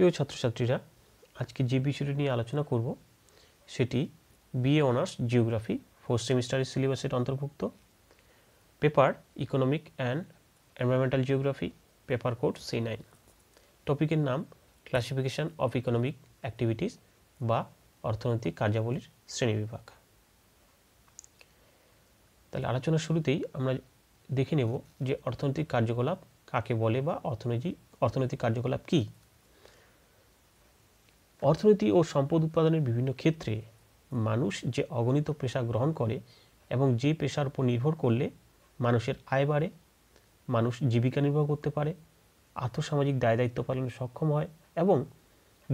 প্রিয় ছাত্রছাত্রীরা আজকে যে বিষয়টি নিয়ে আলোচনা করব সেটি বিএ অনার্স জিওগ্রাফি ফোর্থ সেমিস্টারের সিলেবাসের অন্তর্ভুক্ত paper economic and environmental geography paper code C nine টপিকের নাম ক্লাসিফিকেশান অফ ইকোনমিক অ্যাক্টিভিটিস বা অর্থনৈতিক কার্যাবলীর শ্রেণীবিভাগ তাহলে আলোচনার শুরুতেই আমরা দেখে নেব যে অর্থনৈতিক কার্যকলাপ কাকে বলে বা অর্থনৈতিক অর্থনৈতিক কার্যকলাপ কী অর্থনীতি ও সম্পদ উৎপাদনের বিভিন্ন ক্ষেত্রে মানুষ যে অগণিত পেশা গ্রহণ করে এবং যে পেশার উপর নির্ভর করলে মানুষের আয় বাড়ে মানুষ জীবিকা নির্বাহ করতে পারে আর্থসামাজিক দায় দায়িত্ব পালনে সক্ষম হয় এবং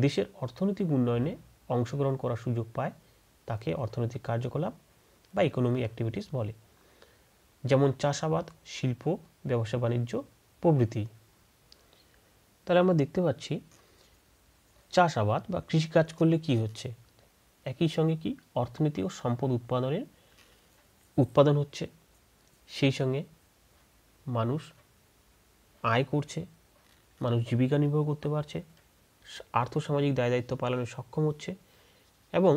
দেশের অর্থনৈতিক উন্নয়নে অংশগ্রহণ করার সুযোগ পায় তাকে অর্থনৈতিক কার্যকলাপ বা ইকোনমি অ্যাক্টিভিটিস বলে যেমন চাষাবাদ শিল্প ব্যবসা বাণিজ্য প্রভৃতি তাহলে আমরা দেখতে পাচ্ছি চাষাবাদ বা কৃষিকাজ করলে কি হচ্ছে একই সঙ্গে কি অর্থনীতি ও সম্পদ উৎপাদনের উৎপাদন হচ্ছে সেই সঙ্গে মানুষ আয় করছে মানুষ জীবিকা নির্বাহ করতে পারছে আর্থসামাজিক দায় দায়িত্ব পালনে সক্ষম হচ্ছে এবং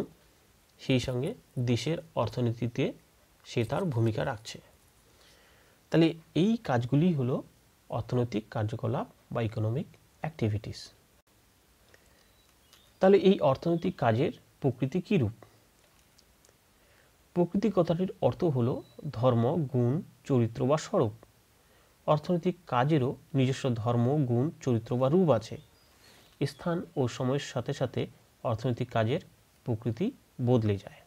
সেই সঙ্গে দেশের অর্থনীতিতে সে তার ভূমিকা রাখছে তাহলে এই কাজগুলি হলো অর্থনৈতিক কার্যকলাপ বা ইকোনমিক অ্যাক্টিভিটিস তাহলে এই অর্থনৈতিক কাজের প্রকৃতি কীরূপ প্রকৃতি কথাটির অর্থ হল ধর্ম গুণ চরিত্র বা স্বরূপ অর্থনৈতিক কাজেরও নিজস্ব ধর্ম গুণ চরিত্র বা রূপ আছে স্থান ও সময়ের সাথে সাথে অর্থনৈতিক কাজের প্রকৃতি বদলে যায়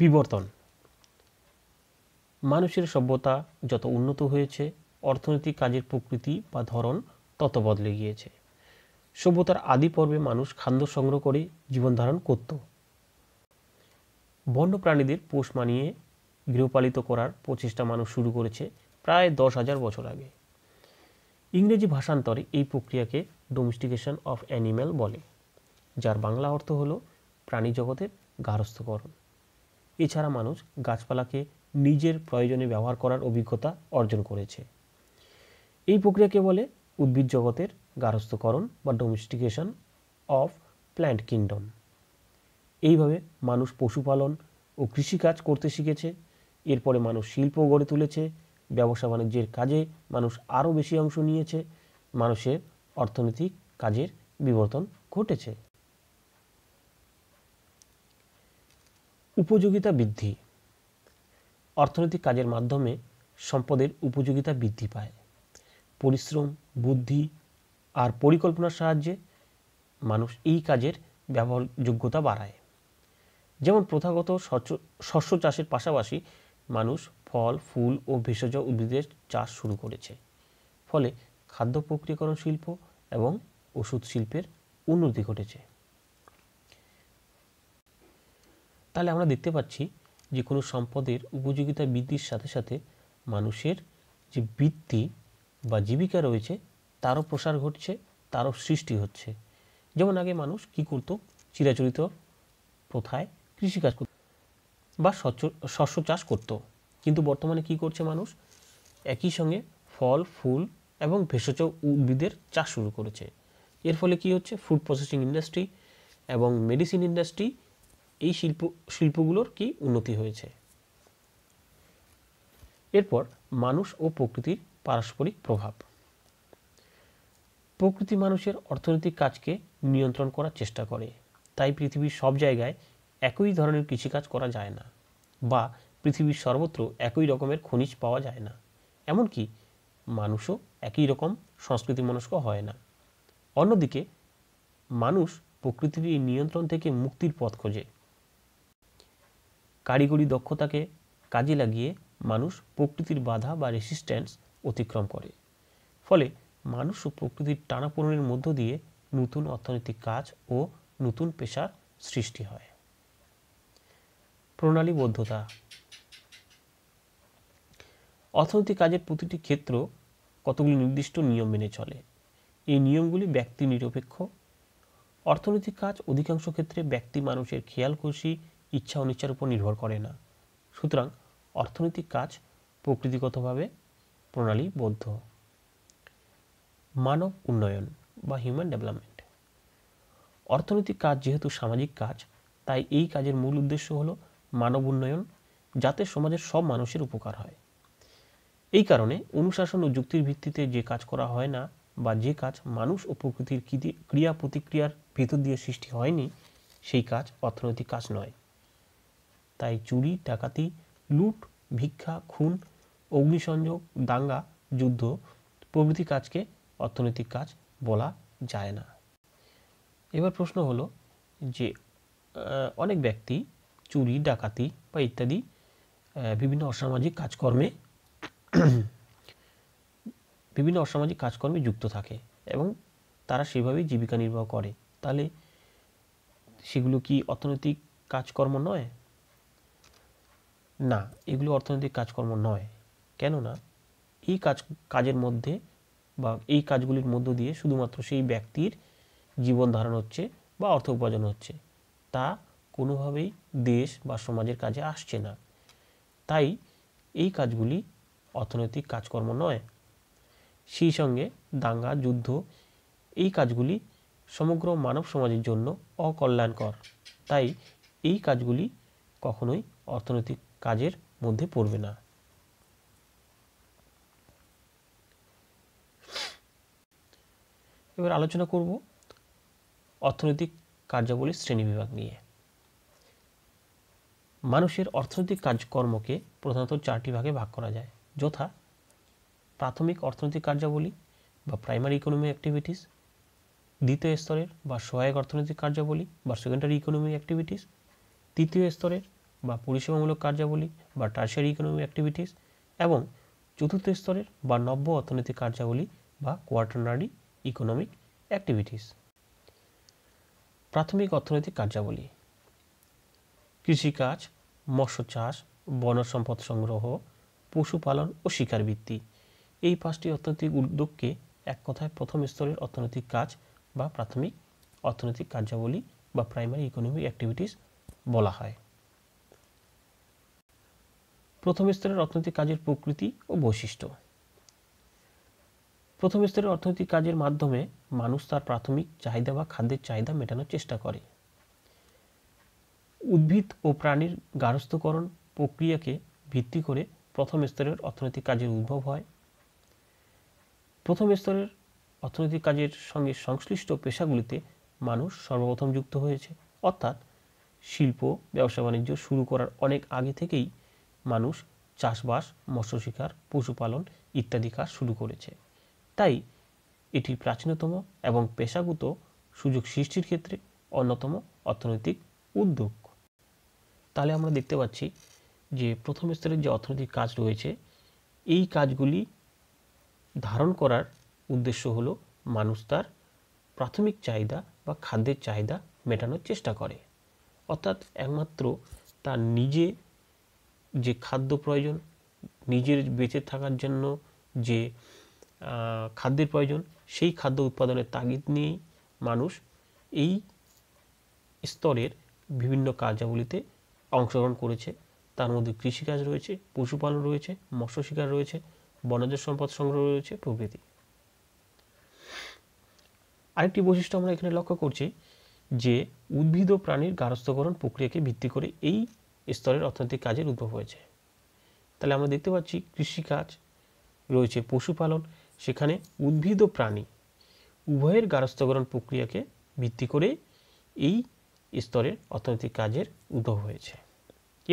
বিবর্তন মানুষের সভ্যতা যত উন্নত হয়েছে অর্থনৈতিক কাজের প্রকৃতি বা ধরন তত বদলে গিয়েছে সভ্যতার আদি পর্বে মানুষ খাদ্য সংগ্রহ করে জীবন ধারণ করত বন্য প্রাণীদের পোষ মানিয়ে গৃহপালিত করার প্রচেষ্টা মানুষ শুরু করেছে প্রায় দশ হাজার বছর আগে ইংরেজি ভাষান্তরে এই প্রক্রিয়াকে ডোমেস্টিকেশন অফ অ্যানিম্যাল বলে যার বাংলা অর্থ হল প্রাণী জগতের গার্হস্থ্যকরণ এছাড়া মানুষ গাছপালাকে নিজের প্রয়োজনে ব্যবহার করার অভিজ্ঞতা অর্জন করেছে এই প্রক্রিয়াকে বলে উদ্ভিদ জগতের গার্হস্থ্যকরণ বা ডোমেস্টিকেশন অফ প্ল্যান্ট কিংডম এইভাবে মানুষ পশুপালন ও কৃষিকাজ করতে শিখেছে এরপরে মানুষ শিল্প গড়ে তুলেছে ব্যবসা বাণিজ্যের কাজে মানুষ আরও বেশি অংশ নিয়েছে মানুষের অর্থনৈতিক কাজের বিবর্তন ঘটেছে উপযোগিতা বৃদ্ধি অর্থনৈতিক কাজের মাধ্যমে সম্পদের উপযোগিতা বৃদ্ধি পায় পরিশ্রম বুদ্ধি আর পরিকল্পনার সাহায্যে মানুষ এই কাজের ব্যবহারযোগ্যতা বাড়ায় যেমন প্রথাগত শস্য চাষের পাশাপাশি মানুষ ফল ফুল ও ভেষজ উদ্ভিদের চাষ শুরু করেছে ফলে খাদ্য প্রক্রিয়াকরণ শিল্প এবং ওষুধ শিল্পের উন্নতি ঘটেছে তাহলে আমরা দেখতে পাচ্ছি যে কোনো সম্পদের উপযোগিতা বৃদ্ধির সাথে সাথে মানুষের যে বৃত্তি বা জীবিকা রয়েছে তারও প্রসার ঘটছে তারও সৃষ্টি হচ্ছে যেমন আগে মানুষ কি করত চিরাচরিত প্রথায় কৃষিকাজ করত বা শস্য চাষ করত কিন্তু বর্তমানে কি করছে মানুষ একই সঙ্গে ফল ফুল এবং ভেষজ উদ্ভিদের চাষ শুরু করেছে এর ফলে কি হচ্ছে ফুড প্রসেসিং ইন্ডাস্ট্রি এবং মেডিসিন ইন্ডাস্ট্রি এই শিল্প শিল্পগুলোর কি উন্নতি হয়েছে এরপর মানুষ ও প্রকৃতির পারস্পরিক প্রভাব প্রকৃতি মানুষের অর্থনৈতিক কাজকে নিয়ন্ত্রণ করার চেষ্টা করে তাই পৃথিবীর সব জায়গায় একই ধরনের কৃষিকাজ করা যায় না বা পৃথিবীর সর্বত্র একই রকমের খনিজ পাওয়া যায় না এমনকি মানুষও একই রকম সংস্কৃতি মনস্ক হয় না অন্যদিকে মানুষ প্রকৃতির এই নিয়ন্ত্রণ থেকে মুক্তির পথ খোঁজে কারিগরি দক্ষতাকে কাজে লাগিয়ে মানুষ প্রকৃতির বাধা বা রেসিস্ট্যান্স অতিক্রম করে ফলে মানুষ ও প্রকৃতির টানাপোড়েনের মধ্য দিয়ে নতুন অর্থনৈতিক কাজ ও নতুন পেশার সৃষ্টি হয় প্রণালীবদ্ধতা অর্থনৈতিক কাজের প্রতিটি ক্ষেত্র কতগুলি নির্দিষ্ট নিয়ম মেনে চলে এই নিয়মগুলি ব্যক্তি নিরপেক্ষ অর্থনৈতিক কাজ অধিকাংশ ক্ষেত্রে ব্যক্তি মানুষের খেয়ালখুশি ইচ্ছা অনিচ্ছার উপর নির্ভর করে না সুতরাং অর্থনৈতিক কাজ প্রকৃতিগতভাবে প্রণালীবদ্ধ মানব উন্নয়ন বা হিউম্যান ডেভেলপমেন্ট অর্থনৈতিক কাজ যেহেতু সামাজিক কাজ তাই এই কাজের মূল উদ্দেশ্য হলো মানব উন্নয়ন যাতে সমাজের সব মানুষের উপকার হয় এই কারণে অনুশাসন ও যুক্তির ভিত্তিতে যে কাজ করা হয় না বা যে কাজ মানুষ ও প্রকৃতির ক্রিয়া প্রতিক্রিয়ার ভেতর দিয়ে সৃষ্টি হয়নি সেই কাজ অর্থনৈতিক কাজ নয় তাই চুরি ডাকাতি লুট ভিক্ষা খুন অগ্নিসংযোগ দাঙ্গা যুদ্ধ প্রভৃতি কাজকে অর্থনৈতিক কাজ বলা যায় না এবার প্রশ্ন হলো যে অনেক ব্যক্তি চুরি ডাকাতি বা ইত্যাদি বিভিন্ন অসামাজিক কাজকর্মে বিভিন্ন অসামাজিক কাজকর্মে যুক্ত থাকে এবং তারা সেভাবেই জীবিকা নির্বাহ করে তাহলে সেগুলো কি অর্থনৈতিক কাজকর্ম নয় না এগুলো অর্থনৈতিক কাজকর্ম নয় কেননা এই কাজ কাজের মধ্যে বা এই কাজগুলির মধ্য দিয়ে শুধুমাত্র সেই ব্যক্তির জীবন ধারণ হচ্ছে বা অর্থ উপার্জন হচ্ছে তা কোনোভাবেই দেশ বা সমাজের কাজে আসছে না তাই এই কাজগুলি অর্থনৈতিক কাজকর্ম নয় সেই সঙ্গে দাঙ্গা যুদ্ধ এই কাজগুলি সমগ্র মানব সমাজের জন্য অকল্যাণকর তাই এই কাজগুলি কখনোই অর্থনৈতিক কাজের মধ্যে পড়বে না এবার আলোচনা করব অর্থনৈতিক কার্যাবলীর শ্রেণীবিভাগ নিয়ে মানুষের অর্থনৈতিক কাজকর্মকে প্রধানত চারটি ভাগে ভাগ করা যায় যথা প্রাথমিক অর্থনৈতিক কার্যাবলী বা প্রাইমারি ইকোনমি অ্যাক্টিভিটিস দ্বিতীয় স্তরের বা সহায়ক অর্থনৈতিক কার্যাবলী বা সেকেন্ডারি ইকোনমি অ্যাক্টিভিটিস তৃতীয় স্তরের বা পরিষেবামূলক কার্যাবলী বা টার্সারি ইকোনমি অ্যাক্টিভিটিস এবং চতুর্থ স্তরের বা নব্য অর্থনৈতিক কার্যাবলী বা কোয়ার্টারনারি ইকোনমিক অ্যাক্টিভিটিস প্রাথমিক অর্থনৈতিক কার্যাবলী কৃষিকাজ মৎস্য চাষ বন সম্পদ সংগ্রহ পশুপালন ও শিকার বৃত্তি এই পাঁচটি অর্থনৈতিক উদ্যোগকে এক কথায় প্রথম স্তরের অর্থনৈতিক কাজ বা প্রাথমিক অর্থনৈতিক কার্যাবলী বা প্রাইমারি ইকোনমিক অ্যাক্টিভিটিস বলা হয় প্রথম স্তরের অর্থনৈতিক কাজের প্রকৃতি ও বৈশিষ্ট্য প্রথম স্তরের অর্থনৈতিক কাজের মাধ্যমে মানুষ তার প্রাথমিক চাহিদা বা খাদ্যের চাহিদা মেটানোর চেষ্টা করে উদ্ভিদ ও প্রাণীর গার্হস্থ্যকরণ প্রক্রিয়াকে ভিত্তি করে প্রথম স্তরের অর্থনৈতিক কাজের উদ্ভব হয় প্রথম স্তরের অর্থনৈতিক কাজের সঙ্গে সংশ্লিষ্ট পেশাগুলিতে মানুষ সর্বপ্রথম যুক্ত হয়েছে অর্থাৎ শিল্প ব্যবসা বাণিজ্য শুরু করার অনেক আগে থেকেই মানুষ চাষবাস মৎস্য শিকার পশুপালন ইত্যাদি কাজ শুরু করেছে তাই এটি প্রাচীনতম এবং পেশাগত সুযোগ সৃষ্টির ক্ষেত্রে অন্যতম অর্থনৈতিক উদ্যোগ তাহলে আমরা দেখতে পাচ্ছি যে প্রথম স্তরের যে অর্থনৈতিক কাজ রয়েছে এই কাজগুলি ধারণ করার উদ্দেশ্য হলো মানুষ তার প্রাথমিক চাহিদা বা খাদ্যের চাহিদা মেটানোর চেষ্টা করে অর্থাৎ একমাত্র তার নিজে যে খাদ্য প্রয়োজন নিজের বেঁচে থাকার জন্য যে খাদ্যের প্রয়োজন সেই খাদ্য উৎপাদনের তাগিদ নিয়েই মানুষ এই স্তরের বিভিন্ন কার্যাবলিতে অংশগ্রহণ করেছে তার মধ্যে কৃষিকাজ রয়েছে পশুপালন রয়েছে মৎস্য শিকার রয়েছে বনজ সম্পদ সংগ্রহ রয়েছে প্রভৃতি আরেকটি বৈশিষ্ট্য আমরা এখানে লক্ষ্য করছি যে উদ্ভিদ ও প্রাণীর গার্হস্থ্যকরণ প্রক্রিয়াকে ভিত্তি করে এই স্তরের অর্থনৈতিক কাজের উদ্ভব হয়েছে তাহলে আমরা দেখতে পাচ্ছি কৃষিকাজ রয়েছে পশুপালন সেখানে উদ্ভিদ ও প্রাণী উভয়ের গারস্থকরণ প্রক্রিয়াকে ভিত্তি করে এই স্তরের অর্থনৈতিক কাজের উদ্ভব হয়েছে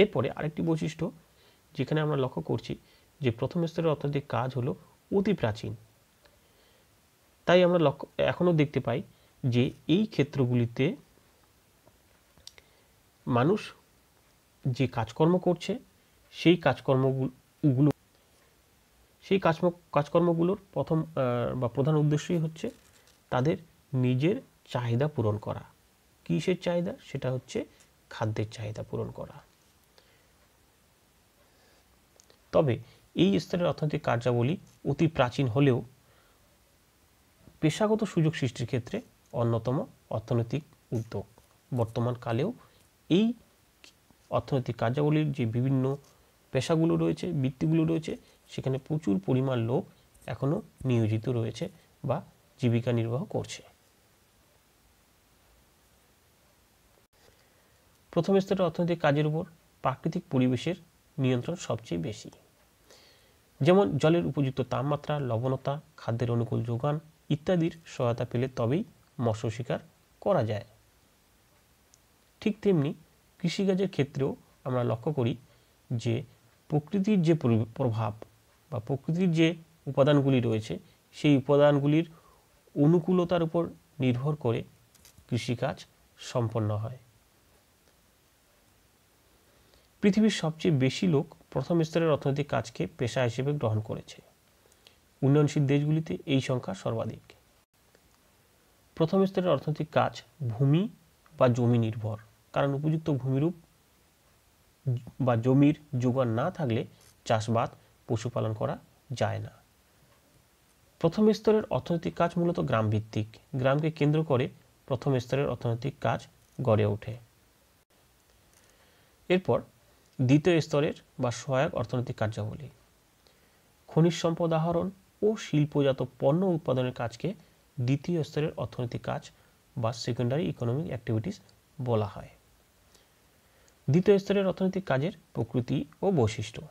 এরপরে আরেকটি বৈশিষ্ট্য যেখানে আমরা লক্ষ্য করছি যে প্রথম স্তরের অর্থনৈতিক কাজ হল অতি প্রাচীন তাই আমরা লক্ষ্য এখনও দেখতে পাই যে এই ক্ষেত্রগুলিতে মানুষ যে কাজকর্ম করছে সেই কাজকর্মগুলো সেই কাজম কাজকর্মগুলোর প্রথম বা প্রধান উদ্দেশ্যই হচ্ছে তাদের নিজের চাহিদা পূরণ করা কিসের চাহিদা সেটা হচ্ছে খাদ্যের চাহিদা পূরণ করা তবে এই স্তরের অর্থনৈতিক কার্যাবলী অতি প্রাচীন হলেও পেশাগত সুযোগ সৃষ্টির ক্ষেত্রে অন্যতম অর্থনৈতিক উদ্যোগ বর্তমান কালেও এই অর্থনৈতিক কার্যাবলীর যে বিভিন্ন পেশাগুলো রয়েছে বৃত্তিগুলো রয়েছে সেখানে প্রচুর পরিমাণ লোক এখনও নিয়োজিত রয়েছে বা জীবিকা নির্বাহ করছে প্রথম স্তরে অর্থনৈতিক কাজের উপর প্রাকৃতিক পরিবেশের নিয়ন্ত্রণ সবচেয়ে বেশি যেমন জলের উপযুক্ত তাপমাত্রা লবণতা খাদ্যের অনুকূল যোগান ইত্যাদির সহায়তা পেলে তবেই মৎস্য শিকার করা যায় ঠিক তেমনি কৃষিকাজের ক্ষেত্রেও আমরা লক্ষ্য করি যে প্রকৃতির যে প্রভাব বা প্রকৃতির যে উপাদানগুলি রয়েছে সেই উপাদানগুলির অনুকূলতার উপর নির্ভর করে কৃষিকাজ সম্পন্ন হয় পৃথিবীর সবচেয়ে বেশি লোক প্রথম স্তরের অর্থনৈতিক কাজকে পেশা হিসেবে গ্রহণ করেছে উন্নয়নশীল দেশগুলিতে এই সংখ্যা সর্বাধিক প্রথম স্তরের অর্থনৈতিক কাজ ভূমি বা জমি নির্ভর কারণ উপযুক্ত ভূমিরূপ বা জমির যোগান না থাকলে চাষবাদ পশুপালন করা যায় না প্রথম স্তরের অর্থনৈতিক কাজ মূলত গ্রামভিত্তিক গ্রামকে কেন্দ্র করে প্রথম স্তরের অর্থনৈতিক কাজ গড়ে ওঠে এরপর দ্বিতীয় স্তরের বা সহায়ক অর্থনৈতিক কার্যাবলী খনিজ সম্পদ আহরণ ও শিল্পজাত পণ্য উৎপাদনের কাজকে দ্বিতীয় স্তরের অর্থনৈতিক কাজ বা সেকেন্ডারি ইকোনমিক অ্যাক্টিভিটিস বলা হয় দ্বিতীয় স্তরের অর্থনৈতিক কাজের প্রকৃতি ও বৈশিষ্ট্য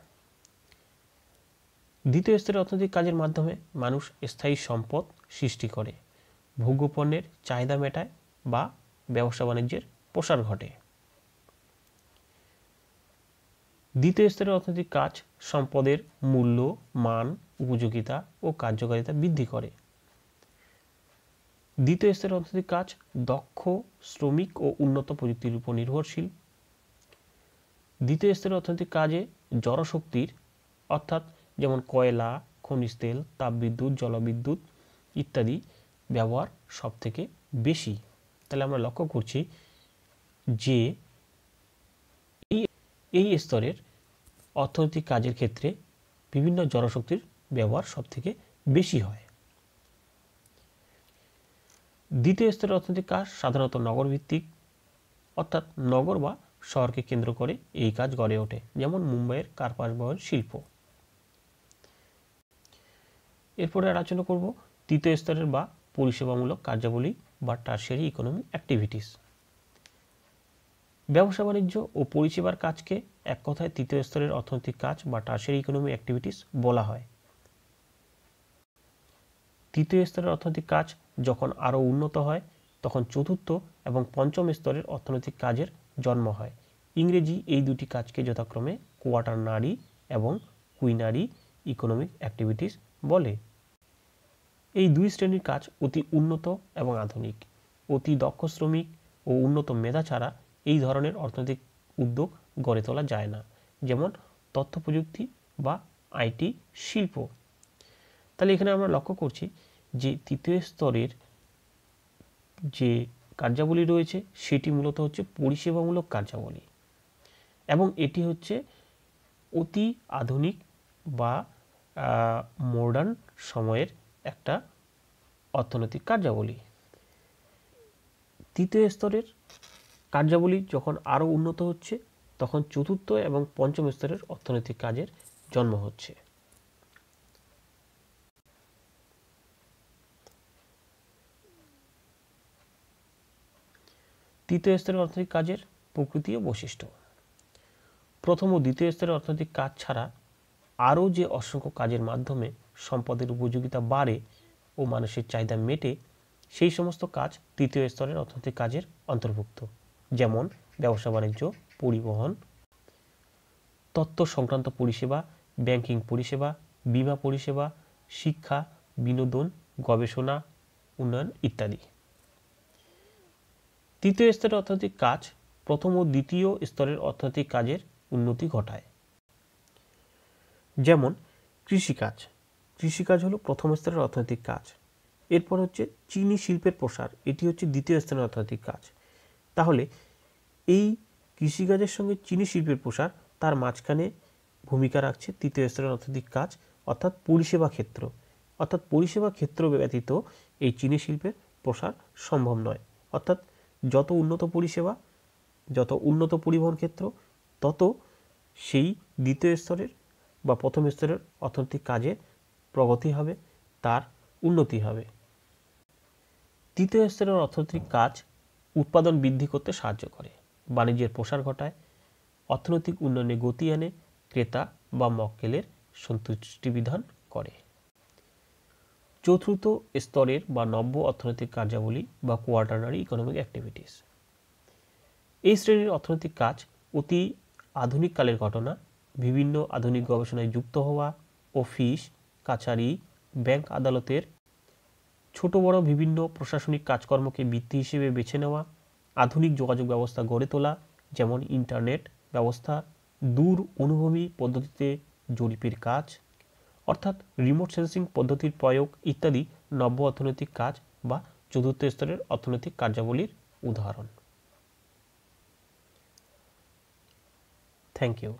দ্বিতীয় স্তরের অর্থনৈতিক কাজের মাধ্যমে মানুষ স্থায়ী সম্পদ সৃষ্টি করে ভোগ্যপণ্যের চাহিদা মেটায় বা ব্যবসা বাণিজ্যের প্রসার ঘটে দ্বিতীয় স্তরের অর্থনৈতিক কাজ সম্পদের মূল্য মান উপযোগিতা ও কার্যকারিতা বৃদ্ধি করে দ্বিতীয় স্তরের অর্থনৈতিক কাজ দক্ষ শ্রমিক ও উন্নত প্রযুক্তির উপর নির্ভরশীল দ্বিতীয় স্তরের অর্থনৈতিক কাজে জড়শক্তির অর্থাৎ যেমন কয়লা খনিজ তেল তাপবিদ্যুৎ জলবিদ্যুৎ ইত্যাদি ব্যবহার সবথেকে বেশি তাহলে আমরা লক্ষ্য করছি যে এই স্তরের অর্থনৈতিক কাজের ক্ষেত্রে বিভিন্ন জনশক্তির ব্যবহার সবথেকে বেশি হয় দ্বিতীয় স্তরের অর্থনৈতিক কাজ সাধারণত নগরভিত্তিক অর্থাৎ নগর বা শহরকে কেন্দ্র করে এই কাজ গড়ে ওঠে যেমন মুম্বাইয়ের কার্পাস বহন শিল্প এরপরে আলোচনা করব তৃতীয় স্তরের বা পরিষেবামূলক কার্যাবলী বা টার্সারি ইকোনমি অ্যাক্টিভিটিস ব্যবসা বাণিজ্য ও পরিষেবার কাজকে এক কথায় তৃতীয় স্তরের অর্থনৈতিক কাজ বা টার্সারি ইকোনমি অ্যাক্টিভিটিস বলা হয় তৃতীয় স্তরের অর্থনৈতিক কাজ যখন আরও উন্নত হয় তখন চতুর্থ এবং পঞ্চম স্তরের অর্থনৈতিক কাজের জন্ম হয় ইংরেজি এই দুটি কাজকে যথাক্রমে নারী এবং কুইনারি ইকোনমিক অ্যাক্টিভিটিস বলে এই দুই শ্রেণীর কাজ অতি উন্নত এবং আধুনিক অতি দক্ষ শ্রমিক ও উন্নত মেধা ছাড়া এই ধরনের অর্থনৈতিক উদ্যোগ গড়ে তোলা যায় না যেমন তথ্য প্রযুক্তি বা আইটি শিল্প তাহলে এখানে আমরা লক্ষ্য করছি যে তৃতীয় স্তরের যে কার্যাবলী রয়েছে সেটি মূলত হচ্ছে পরিষেবামূলক কার্যাবলী এবং এটি হচ্ছে অতি আধুনিক বা মডার্ন সময়ের একটা অর্থনৈতিক কার্যাবলী তৃতীয় স্তরের কার্যাবলী যখন আরও উন্নত হচ্ছে তখন চতুর্থ এবং পঞ্চম স্তরের অর্থনৈতিক কাজের জন্ম হচ্ছে তৃতীয় স্তরের অর্থনৈতিক কাজের প্রকৃতি ও বৈশিষ্ট্য প্রথম ও দ্বিতীয় স্তরের অর্থনৈতিক কাজ ছাড়া আরও যে অসংখ্য কাজের মাধ্যমে সম্পদের উপযোগিতা বাড়ে ও মানুষের চাহিদা মেটে সেই সমস্ত কাজ তৃতীয় স্তরের অর্থনৈতিক কাজের অন্তর্ভুক্ত যেমন ব্যবসা বাণিজ্য পরিবহন তত্ত্ব সংক্রান্ত পরিষেবা ব্যাংকিং পরিষেবা বিমা পরিষেবা শিক্ষা বিনোদন গবেষণা উন্নয়ন ইত্যাদি তৃতীয় স্তরের অর্থনৈতিক কাজ প্রথম ও দ্বিতীয় স্তরের অর্থনৈতিক কাজের উন্নতি ঘটায় যেমন কৃষিকাজ কৃষিকাজ হলো প্রথম স্তরের অর্থনৈতিক কাজ এরপর হচ্ছে চিনি শিল্পের প্রসার এটি হচ্ছে দ্বিতীয় স্থানের অর্থনৈতিক কাজ তাহলে এই কৃষিকাজের সঙ্গে চিনি শিল্পের প্রসার তার মাঝখানে ভূমিকা রাখছে তৃতীয় স্তরের অর্থনৈতিক কাজ অর্থাৎ পরিষেবা ক্ষেত্র অর্থাৎ পরিষেবা ক্ষেত্র ব্যতীত এই চিনি শিল্পের প্রসার সম্ভব নয় অর্থাৎ যত উন্নত পরিষেবা যত উন্নত পরিবহন ক্ষেত্র তত সেই দ্বিতীয় স্তরের বা প্রথম স্তরের অর্থনৈতিক কাজে প্রগতি হবে তার উন্নতি হবে তৃতীয় স্তরের অর্থনৈতিক কাজ উৎপাদন বৃদ্ধি করতে সাহায্য করে বাণিজ্যের প্রসার ঘটায় অর্থনৈতিক উন্নয়নে গতি আনে ক্রেতা বা মক্কেলের সন্তুষ্টি বিধান করে চতুর্থ স্তরের বা নব্য অর্থনৈতিক কার্যাবলী বা কোয়ার্টারনারি ইকোনমিক অ্যাক্টিভিটিস এই শ্রেণীর অর্থনৈতিক কাজ অতি আধুনিককালের ঘটনা বিভিন্ন আধুনিক গবেষণায় যুক্ত হওয়া অফিস কাছারি ব্যাংক আদালতের ছোট বড় বিভিন্ন প্রশাসনিক কাজকর্মকে বৃত্তি হিসেবে বেছে নেওয়া আধুনিক যোগাযোগ ব্যবস্থা গড়ে তোলা যেমন ইন্টারনেট ব্যবস্থা দূর অনুভূমি পদ্ধতিতে জরিপের কাজ অর্থাৎ রিমোট সেন্সিং পদ্ধতির প্রয়োগ ইত্যাদি নব্য অর্থনৈতিক কাজ বা চতুর্থ স্তরের অর্থনৈতিক কার্যাবলীর উদাহরণ থ্যাংক ইউ